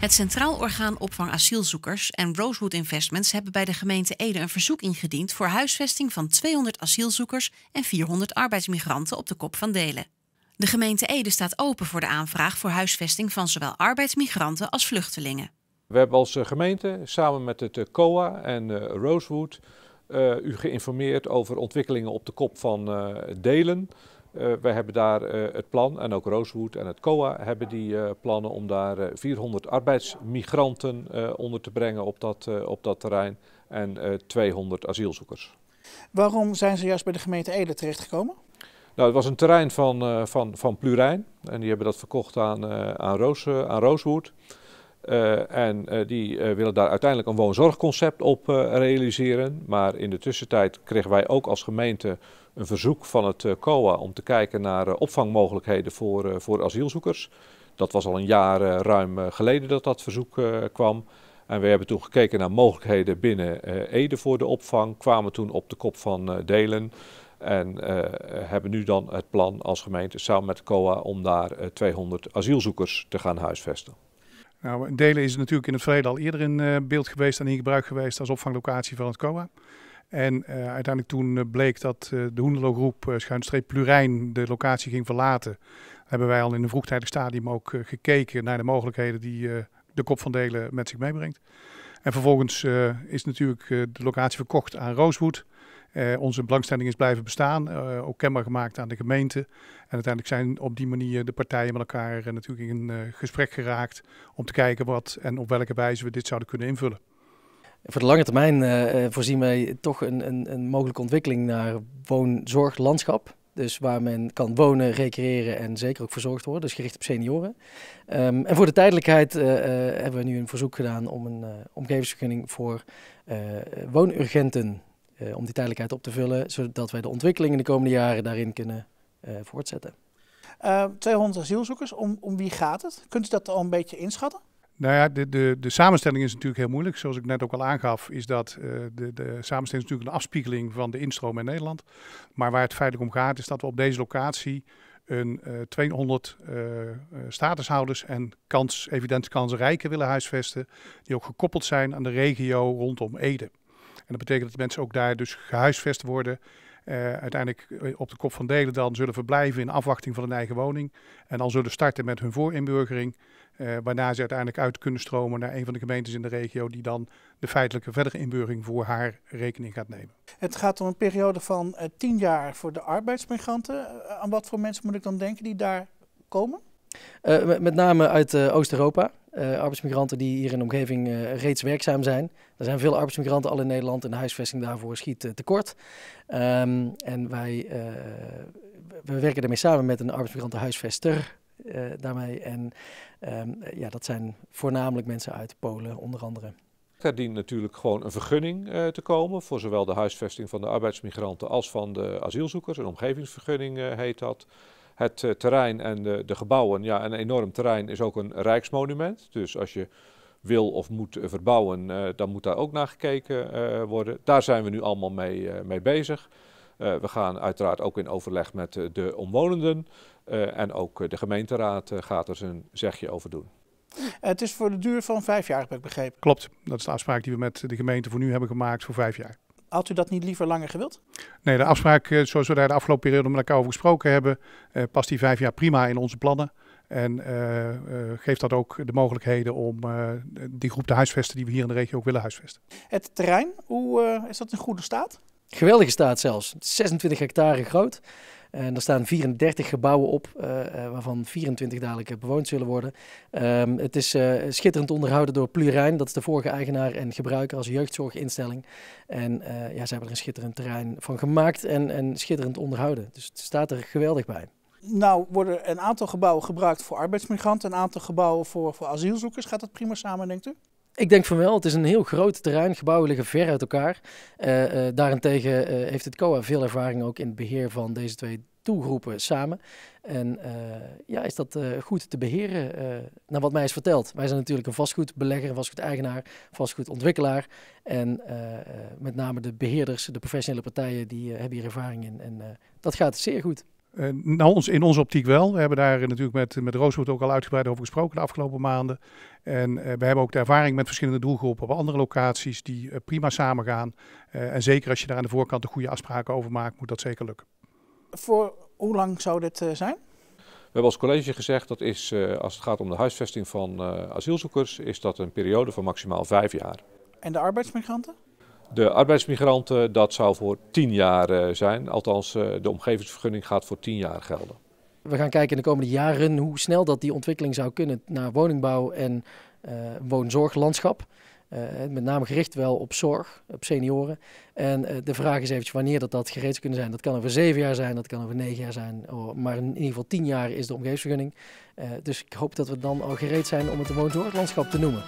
Het Centraal Orgaan Opvang Asielzoekers en Rosewood Investments hebben bij de gemeente Ede een verzoek ingediend voor huisvesting van 200 asielzoekers en 400 arbeidsmigranten op de kop van Delen. De gemeente Ede staat open voor de aanvraag voor huisvesting van zowel arbeidsmigranten als vluchtelingen. We hebben als eh, gemeente samen met het eh, COA en eh, Rosewood u geïnformeerd over ontwikkelingen op de kop van Delen. Eh, we hebben daar eh, het plan en ook Rosewood en het COA hebben die eh, plannen om daar 400 arbeidsmigranten onder te brengen op dat, op dat terrein en 200 asielzoekers. Waarom zijn ze juist bij de gemeente Ede terechtgekomen? Nou, het was een terrein van, van, van Plurijn en die hebben dat verkocht aan, aan, Roos, aan Rosewood. Eh, en eh, die eh, willen daar uiteindelijk een woonzorgconcept op realiseren. Maar in de tussentijd kregen wij ook als gemeente een verzoek van het COA om te kijken naar opvangmogelijkheden voor, voor asielzoekers. Dat was al een jaar ruim geleden dat dat verzoek kwam. En we hebben toen gekeken naar mogelijkheden binnen Ede voor de opvang. Kwamen toen op de kop van Delen. En hebben nu dan het plan als gemeente samen met COA om daar 200 asielzoekers te gaan huisvesten. Nou, Delen is natuurlijk in het verleden al eerder in eh, beeld geweest en in gebruik geweest als opvanglocatie van het COA. En eh, uiteindelijk toen eh, bleek dat de Hoendelo groep uh, schuinstreep Plurijn de locatie ging verlaten. Hebben wij al in een vroegtijdig stadium ook gekeken naar de mogelijkheden die de kop van Delen met zich meebrengt. En vervolgens is natuurlijk de locatie verkocht aan Rooswood. Eh, onze belangstelling is blijven bestaan, eh, ook kenbaar gemaakt aan de gemeente. En uiteindelijk zijn op die manier de partijen met elkaar eh, natuurlijk in gesprek geraakt om te kijken wat en op welke wijze we dit zouden kunnen invullen. Voor de lange termijn voorzien wij toch een, een, een mogelijke ontwikkeling naar woonzorglandschap. Dus waar men kan wonen, recreëren en zeker ook verzorgd worden. Dus gericht op senioren. Ehm, en voor de tijdelijkheid hebben we nu een verzoek gedaan om een omgevingsvergunning voor woonurgenten eh, om die tijdelijkheid op te vullen, zodat wij de ontwikkeling in de komende jaren daarin kunnen eh, voortzetten. 200 eh, asielzoekers, om, om wie gaat het? Kunt u dat al een beetje inschatten? Nou ja, de, de, de samenstelling is natuurlijk heel moeilijk. Zoals ik net ook al aangaf, is dat de, de samenstelling is natuurlijk een afspiegeling van de instroom in Nederland. Maar waar het feitelijk om gaat, is dat we op deze locatie een 200 statushouders en kans, evident kansrijke willen huisvesten. Die ook gekoppeld zijn aan de regio rondom Ede. En dat betekent dat mensen ook daar dus gehuisvest worden. Eh, uiteindelijk eh, op de kop van delen dan zullen verblijven in afwachting van een eigen woning. En dan zullen starten met hun voorinburgering. Uh, waarna ze uiteindelijk uit kunnen stromen naar een van de gemeentes in de regio die dan de feitelijke verdere inburgering voor haar rekening gaat nemen. Het gaat om een periode van tien jaar voor de arbeidsmigranten. aan wat voor mensen moet ik dan denken die daar komen? met name uit Oost-Europa uh, arbeidsmigranten die hier in de omgeving uh, reeds werkzaam zijn. Er zijn veel arbeidsmigranten al in Nederland en de huisvesting daarvoor schiet eh, tekort. Ehm, en wij we werken daarmee samen met een arbeidsmigrantenhuisvester daarmee. En ehm, ja, dat zijn voornamelijk mensen uit Polen onder andere. Er dient natuurlijk gewoon een vergunning te komen voor zowel de huisvesting van de arbeidsmigranten als van de asielzoekers. Een omgevingsvergunning heet dat. Het eh, terrein en de, de, gebouwen, ja, een enorm terrein is ook een rijksmonument. Dus als je wil of moet verbouwen, eh, dan moet daar ook naar gekeken eh, worden. Daar zijn we nu allemaal mee, mee bezig. we gaan uiteraard ook in overleg met de omwonenden. en ook de gemeenteraad gaat er zijn zegje over doen. Het is voor de duur van vijf jaar, heb ik begrepen. Klopt, dat is de afspraak die we met de gemeente voor nu hebben gemaakt voor vijf jaar. Had u dat niet liever langer gewild? Nee, de afspraak eh, zoals we daar de afgelopen periode met elkaar over gesproken hebben, eh, past die vijf jaar prima in onze plannen. En eh, geeft dat ook de mogelijkheden om die groep te huisvesten die we hier in de regio ook willen huisvesten. Het terrein, hoe is dat in goede staat? Geweldige staat zelfs. 26 hectare groot. En er staan 34 gebouwen op, eh, eh, waarvan 24 dadelijk eh, bewoond zullen worden. Ehm, het is schitterend onderhouden door Plurijn, dat is de vorige eigenaar en gebruiker als jeugdzorginstelling. En uh, ja, ze hebben er een schitterend terrein van gemaakt en, en schitterend onderhouden. Dus het staat er geweldig bij. Nou worden een aantal gebouwen gebruikt voor arbeidsmigranten, een aantal gebouwen voor, voor asielzoekers. Gaat dat prima samen, denkt u? Ik denk van wel. Het is een heel groot terrein. Gebouwen liggen ver uit elkaar. Uh, daarentegen eh, heeft het COA veel ervaring ook in het beheer van deze twee toegroepen samen. En ja, is dat goed te beheren, naar wat mij is verteld. Wij zijn natuurlijk een vastgoedbelegger, een vastgoedeigenaar, vastgoedontwikkelaar. En met name de beheerders, de professionele partijen, die hebben hier ervaring in. En dat gaat zeer goed. Eh, nou, ons, in onze optiek wel. We hebben daar natuurlijk met, met Rooswood ook al uitgebreid over gesproken de afgelopen maanden. En eh, we hebben ook de ervaring met verschillende doelgroepen op andere locaties die eh, prima samengaan. Uh, en zeker als je daar aan de voorkant de goede afspraken over maakt, moet dat zeker lukken. Voor hoe lang zou dit zijn? We hebben als college gezegd dat is, als het gaat om de huisvesting van asielzoekers, is dat een periode van maximaal vijf jaar. En de arbeidsmigranten? De arbeidsmigranten, dat zou voor tien jaar eh, zijn. Althans, eh, de omgevingsvergunning gaat voor tien jaar gelden. We gaan kijken in de komende jaren hoe snel dat die ontwikkeling zou kunnen naar woningbouw en uh, woonzorglandschap. met name gericht wel op zorg, op senioren. En de vraag is eventjes wanneer dat, dat gereed zou kunnen zijn. Dat kan over zeven jaar zijn, dat kan over negen jaar zijn. maar in ieder geval tien jaar is de omgevingsvergunning. dus ik hoop dat we dan al gereed zijn om het een woonzorglandschap te noemen.